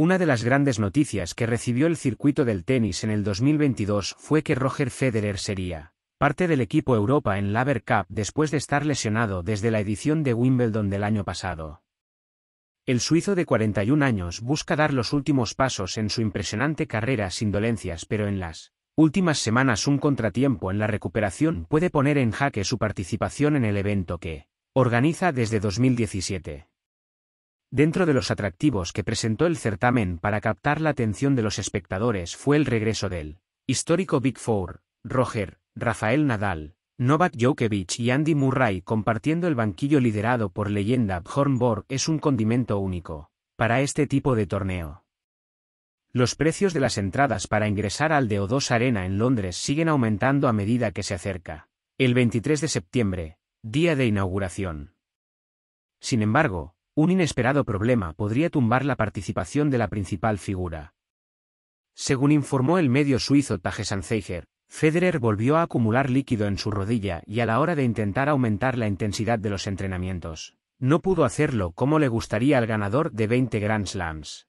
Una de las grandes noticias que recibió el circuito del tenis en el 2022 fue que Roger Federer sería parte del equipo Europa en la Laver Cup después de estar lesionado desde la edición de Wimbledon del año pasado. El suizo de 41 años busca dar los últimos pasos en su impresionante carrera sin dolencias, pero en las últimas semanas un contratiempo en la recuperación puede poner en jaque su participación en el evento que organiza desde 2017. Dentro de los atractivos que presentó el certamen para captar la atención de los espectadores fue el regreso del histórico Big Four, Roger, Rafael Nadal, Novak Djokovic y Andy Murray compartiendo el banquillo liderado por leyenda Bjorn es un condimento único para este tipo de torneo. Los precios de las entradas para ingresar al DO2 Arena en Londres siguen aumentando a medida que se acerca el 23 de septiembre, día de inauguración. Sin embargo, un inesperado problema podría tumbar la participación de la principal figura. Según informó el medio suizo Tagesanzeiger, Federer volvió a acumular líquido en su rodilla y a la hora de intentar aumentar la intensidad de los entrenamientos, no pudo hacerlo como le gustaría al ganador de 20 Grand Slams.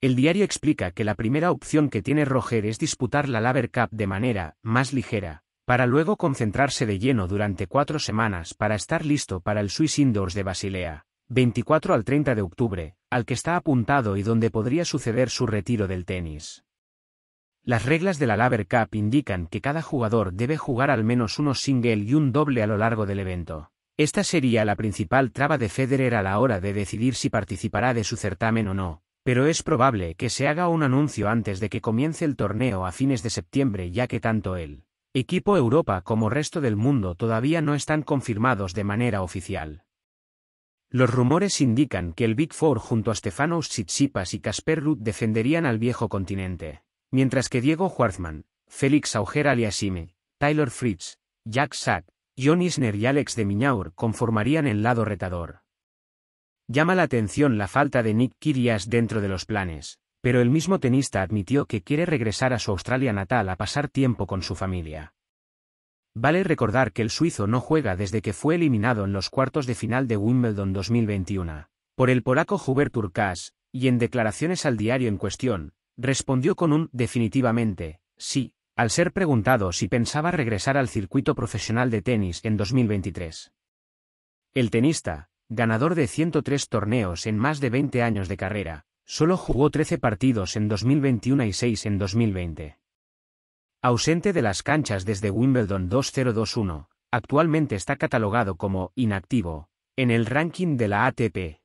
El diario explica que la primera opción que tiene Roger es disputar la Laver Cup de manera más ligera, para luego concentrarse de lleno durante cuatro semanas para estar listo para el Swiss Indoors de Basilea. 24 al 30 de octubre, al que está apuntado y donde podría suceder su retiro del tenis. Las reglas de la Laver Cup indican que cada jugador debe jugar al menos uno single y un doble a lo largo del evento. Esta sería la principal traba de Federer a la hora de decidir si participará de su certamen o no, pero es probable que se haga un anuncio antes de que comience el torneo a fines de septiembre ya que tanto él, equipo Europa como resto del mundo todavía no están confirmados de manera oficial. Los rumores indican que el Big Four junto a Stefano Tsitsipas y Casper Ruud defenderían al viejo continente, mientras que Diego Schwartzman, Félix Auger aliasime, Tyler Fritz, Jack Sack, John Isner y Alex de Miñaur conformarían el lado retador. Llama la atención la falta de Nick Kyrgios dentro de los planes, pero el mismo tenista admitió que quiere regresar a su Australia natal a pasar tiempo con su familia. Vale recordar que el suizo no juega desde que fue eliminado en los cuartos de final de Wimbledon 2021 por el polaco Hubert Turcas, y en declaraciones al diario en cuestión, respondió con un definitivamente, sí, al ser preguntado si pensaba regresar al circuito profesional de tenis en 2023. El tenista, ganador de 103 torneos en más de 20 años de carrera, solo jugó 13 partidos en 2021 y 6 en 2020. Ausente de las canchas desde Wimbledon 2021, actualmente está catalogado como inactivo en el ranking de la ATP.